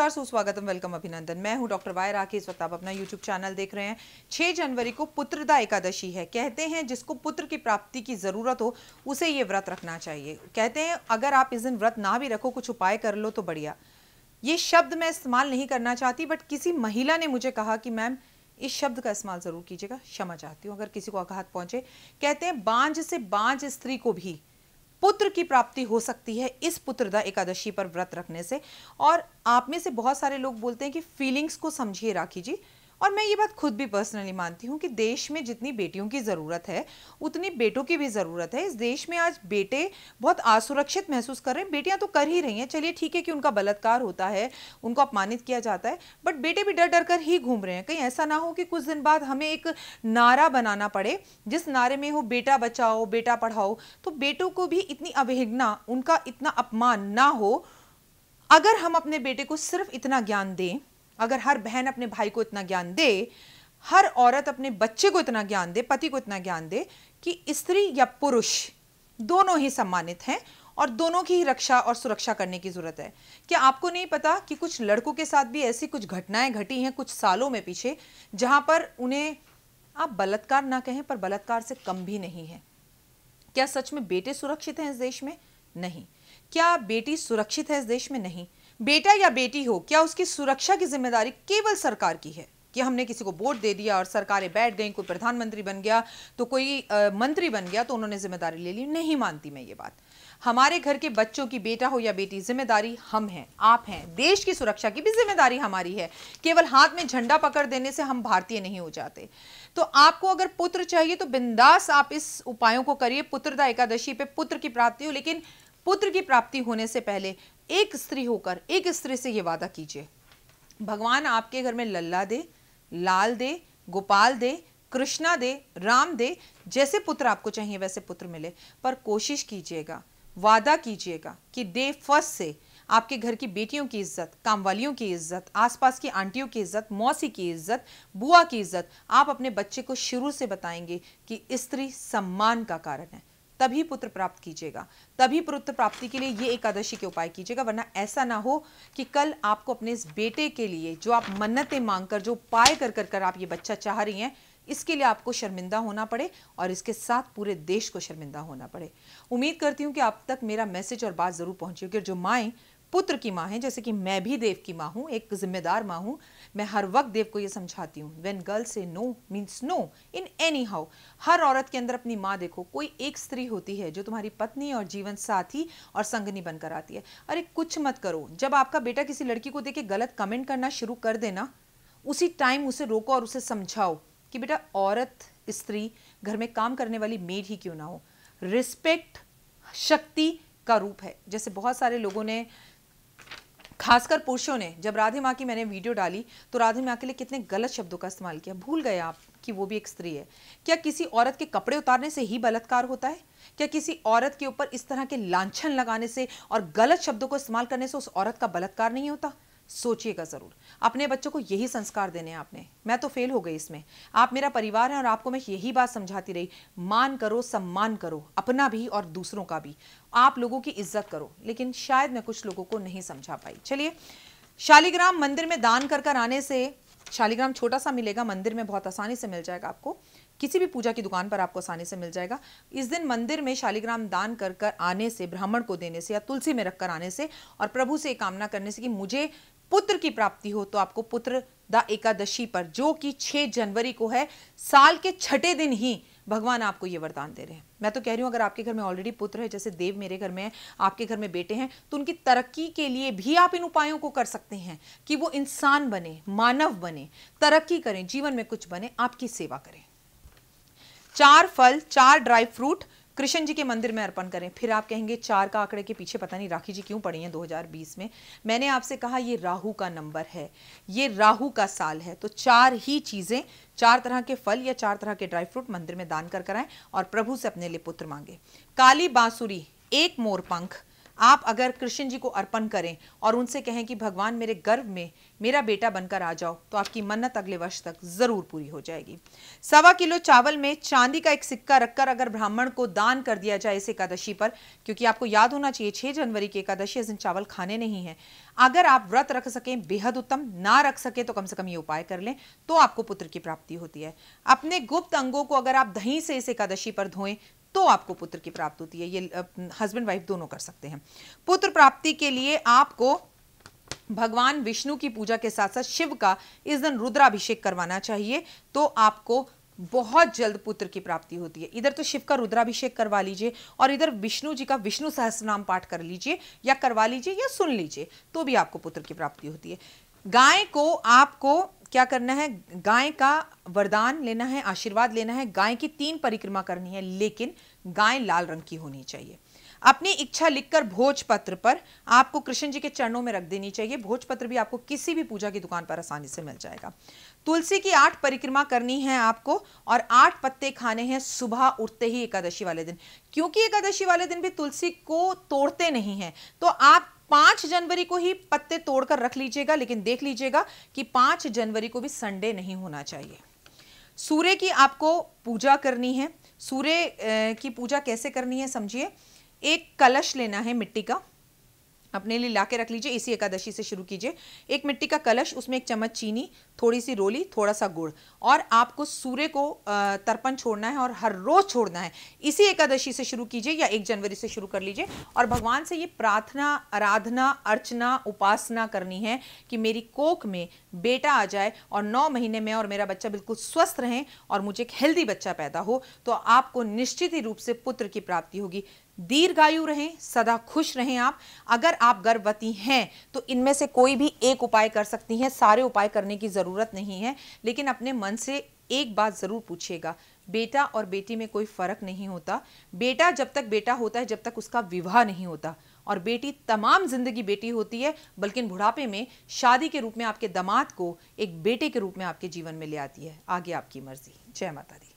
नमस्कार सुस्वागतम वेलकम अभिनंदन मैं हूं डॉक्टर वाय राखी इस वक्त आप अपना यूट्यूब चैनल देख रहे हैं 6 जनवरी को पुत्रदा एकादशी है कहते हैं जिसको पुत्र की प्राप्ति की ज़रूरत हो उसे ये व्रत रखना चाहिए कहते हैं अगर आप इस दिन व्रत ना भी रखो कुछ उपाय कर लो तो बढ़िया ये शब्द मैं इस्तेमाल नहीं करना चाहती बट किसी महिला ने मुझे कहा कि मैम इस शब्द का इस्तेमाल ज़रूर कीजिएगा क्षमा चाहती हूँ अगर किसी को आघात पहुंचे कहते हैं बांझ से बांझ स्त्री को भी पुत्र की प्राप्ति हो सकती है इस पुत्रदा एकादशी पर व्रत रखने से और आप में से बहुत सारे लोग बोलते हैं कि फीलिंग्स को समझिए राखी जी और मैं ये बात खुद भी पर्सनली मानती हूँ कि देश में जितनी बेटियों की ज़रूरत है उतनी बेटों की भी ज़रूरत है इस देश में आज बेटे बहुत असुरक्षित महसूस कर रहे हैं बेटियाँ तो कर ही रही हैं चलिए ठीक है कि उनका बलात्कार होता है उनको अपमानित किया जाता है बट बेटे भी डर डर कर ही घूम रहे हैं कहीं ऐसा ना हो कि कुछ दिन बाद हमें एक नारा बनाना पड़े जिस नारे में हो बेटा बचाओ बेटा पढ़ाओ तो बेटों को भी इतनी अवहेगना उनका इतना अपमान ना हो अगर हम अपने बेटे को सिर्फ इतना ज्ञान दें अगर हर बहन अपने भाई को इतना ज्ञान दे हर औरत अपने बच्चे को इतना ज्ञान दे पति को इतना ज्ञान दे कि स्त्री या पुरुष दोनों ही सम्मानित हैं और दोनों की ही रक्षा और सुरक्षा करने की ज़रूरत है क्या आपको नहीं पता कि कुछ लड़कों के साथ भी ऐसी कुछ घटनाएं घटी हैं कुछ सालों में पीछे जहां पर उन्हें आप बलात्कार ना कहें पर बलात्कार से कम भी नहीं है क्या सच में बेटे सुरक्षित हैं इस देश में नहीं क्या बेटी सुरक्षित है इस देश में नहीं बेटा या बेटी हो क्या उसकी सुरक्षा की जिम्मेदारी केवल सरकार की है कि हमने किसी को वोट दे दिया और सरकारें बैठ गई कोई प्रधानमंत्री बन गया तो कोई आ, मंत्री बन गया तो उन्होंने जिम्मेदारी ले ली नहीं मानती मैं ये बात हमारे घर के बच्चों की बेटा हो या बेटी जिम्मेदारी हम हैं आप हैं देश की सुरक्षा की भी जिम्मेदारी हमारी है केवल हाथ में झंडा पकड़ देने से हम भारतीय नहीं हो जाते तो आपको अगर पुत्र चाहिए तो बिंदास आप इस उपायों को करिए पुत्रदा एकादशी पे पुत्र की प्राप्ति हो लेकिन पुत्र की प्राप्ति होने से पहले एक स्त्री होकर एक स्त्री से ये वादा कीजिए भगवान आपके घर में लल्ला दे लाल दे गोपाल दे कृष्णा दे राम दे जैसे पुत्र आपको चाहिए वैसे पुत्र मिले पर कोशिश कीजिएगा वादा कीजिएगा कि दे फर्स्ट से आपके घर की बेटियों की इज्जत कामवालियों की इज्जत आसपास की आंटियों की इज्जत मौसी की इज्जत बुआ की इज्जत आप अपने बच्चे को शुरू से बताएंगे कि स्त्री सम्मान का कारण है तभी पुत्र प्राप्त कीजिएगा तभी पुत्र प्राप्ति के लिए ये एकादशी के उपाय कीजिएगा वरना ऐसा ना हो कि कल आपको अपने इस बेटे के लिए जो आप मन्नतें मांगकर जो उपाय कर कर कर आप ये बच्चा चाह रही हैं इसके लिए आपको शर्मिंदा होना पड़े और इसके साथ पूरे देश को शर्मिंदा होना पड़े उम्मीद करती हूँ कि आप तक मेरा मैसेज और बात ज़रूर पहुँची होगी जो माएँ पुत्र की माँ हैं जैसे कि मैं भी देव की माँ हूँ एक जिम्मेदार माँ हूँ मैं हर वक्त देव को ये समझाती हूँ when girl say no means no in anyhow हर औरत के अंदर अपनी माँ देखो कोई एक स्त्री होती है जो तुम्हारी पत्नी और जीवन साथी और संगनी बनकर आती है अरे कुछ मत करो जब आपका बेटा किसी लड़की को देखे गलत कमेंट करना शुरू कर देना उसी टाइम उसे रोको और उसे समझाओ कि बेटा औरत स्त्री घर में काम करने वाली मेड ही क्यों ना हो रिस्पेक्ट शक्ति का रूप है जैसे बहुत सारे लोगों ने खासकर पुरुषों ने जब राधे माँ की मैंने वीडियो डाली तो राधे माँ के लिए कितने गलत शब्दों का इस्तेमाल किया भूल गए आप कि वो भी एक स्त्री है क्या किसी औरत के कपड़े उतारने से ही बलात्कार होता है क्या किसी औरत के ऊपर इस तरह के लांछन लगाने से और गलत शब्दों को इस्तेमाल करने से उस औरत का बलात्कार नहीं होता सोचिएगा ज़रूर अपने बच्चों को यही संस्कार देने हैं आपने मैं तो फेल हो गई इसमें आप मेरा परिवार हैं और आपको मैं यही बात समझाती रही मान करो सम्मान करो अपना भी और दूसरों का भी आप लोगों की इज्जत करो लेकिन शायद मैं कुछ लोगों को नहीं समझा पाई चलिए शालिग्राम मंदिर में दान कर कर आने से शालिग्राम छोटा सा मिलेगा मंदिर में बहुत आसानी से मिल जाएगा आपको किसी भी पूजा की दुकान पर आपको आसानी से मिल जाएगा इस दिन मंदिर में शालिग्राम दान कर कर आने से ब्राह्मण को देने से या तुलसी में रखकर आने से और प्रभु से कामना करने से कि मुझे पुत्र की प्राप्ति हो तो आपको पुत्र द एकादशी पर जो कि 6 जनवरी को है साल के छठे दिन ही भगवान आपको ये वरदान दे रहे हैं मैं तो कह रही हूँ अगर आपके घर में ऑलरेडी पुत्र है जैसे देव मेरे घर में है आपके घर में बेटे हैं तो उनकी तरक्की के लिए भी आप इन उपायों को कर सकते हैं कि वो इंसान बने मानव बने तरक्की करें जीवन में कुछ बने आपकी सेवा करें चार फल चार ड्राई फ्रूट कृष्ण जी के मंदिर में अर्पण करें फिर आप कहेंगे चार का आंकड़े के पीछे पता नहीं राखी जी क्यों पड़ी हैं 2020 में मैंने आपसे कहा ये राहु का नंबर है ये राहु का साल है तो चार ही चीज़ें चार तरह के फल या चार तरह के ड्राई फ्रूट मंदिर में दान कर कराएं और प्रभु से अपने लिए पुत्र मांगे काली बांसुरी एक मोरपंख आप अगर कृष्ण जी को अर्पण करें और उनसे कहें कि भगवान मेरे गर्व में मेरा बेटा बनकर आ जाओ तो आपकी मन्नत अगले वर्ष तक जरूर पूरी हो जाएगी सवा किलो चावल में चांदी का एक सिक्का रखकर अगर ब्राह्मण को दान कर दिया जाए इस एकादशी पर क्योंकि आपको याद होना चाहिए छह जनवरी की एकादशी इस दिन चावल खाने नहीं है अगर आप व्रत रख सकें बेहद उत्तम ना रख सके तो कम से कम ये उपाय कर लें तो आपको पुत्र की प्राप्ति होती है अपने गुप्त अंगों को अगर आप दही से इस एकादशी पर धोएं तो आपको पुत्र की प्राप्ति होती है ये हस्बैंड वाइफ दोनों कर सकते हैं पुत्र प्राप्ति के लिए आपको भगवान विष्णु की पूजा के साथ साथ शिव का इस दिन रुद्राभिषेक करवाना चाहिए तो आपको बहुत जल्द पुत्र की प्राप्ति होती है इधर तो शिव का रुद्राभिषेक करवा लीजिए और इधर विष्णु जी का विष्णु सहस्र नाम पाठ कर लीजिए या करवा लीजिए या सुन लीजिए तो भी आपको पुत्र की प्राप्ति होती है गाय को आपको क्या करना है गाय का वरदान लेना है आशीर्वाद लेना है गाय की तीन परिक्रमा करनी है लेकिन गाय लाल रंग की होनी चाहिए अपनी इच्छा लिखकर भोजपत्र पर आपको कृष्ण जी के चरणों में रख देनी चाहिए भोजपत्र भी आपको किसी भी पूजा की दुकान पर आसानी से मिल जाएगा तुलसी की आठ परिक्रमा करनी है आपको और आठ पत्ते खाने हैं सुबह उठते ही एकादशी वाले दिन क्योंकि एकादशी वाले दिन भी तुलसी को तोड़ते नहीं हैं तो आप पांच जनवरी को ही पत्ते तोड़कर रख लीजिएगा लेकिन देख लीजिएगा कि पांच जनवरी को भी संडे नहीं होना चाहिए सूर्य की आपको पूजा करनी है सूर्य की पूजा कैसे करनी है समझिए एक कलश लेना है मिट्टी का अपने लिए ला के रख लीजिए इसी एकादशी से शुरू कीजिए एक मिट्टी का कलश उसमें एक चम्मच चीनी थोड़ी सी रोली थोड़ा सा गुड़ और आपको सूर्य को तर्पण छोड़ना है और हर रोज छोड़ना है इसी एकादशी से शुरू कीजिए या एक जनवरी से शुरू कर लीजिए और भगवान से ये प्रार्थना आराधना अर्चना उपासना करनी है कि मेरी कोख में बेटा आ जाए और नौ महीने में और मेरा बच्चा बिल्कुल स्वस्थ रहें और मुझे एक हेल्दी बच्चा पैदा हो तो आपको निश्चित ही रूप से पुत्र की प्राप्ति होगी दीर्घायु रहें सदा खुश रहें आप अगर आप गर्भवती हैं तो इनमें से कोई भी एक उपाय कर सकती हैं सारे उपाय करने की ज़रूरत नहीं है लेकिन अपने मन से एक बात ज़रूर पूछिएगा बेटा और बेटी में कोई फ़र्क नहीं होता बेटा जब तक बेटा होता है जब तक उसका विवाह नहीं होता और बेटी तमाम ज़िंदगी बेटी होती है बल्कि बुढ़ापे में शादी के रूप में आपके दामाद को एक बेटे के रूप में आपके जीवन में ले आती है आगे आपकी मर्ज़ी जय माता दी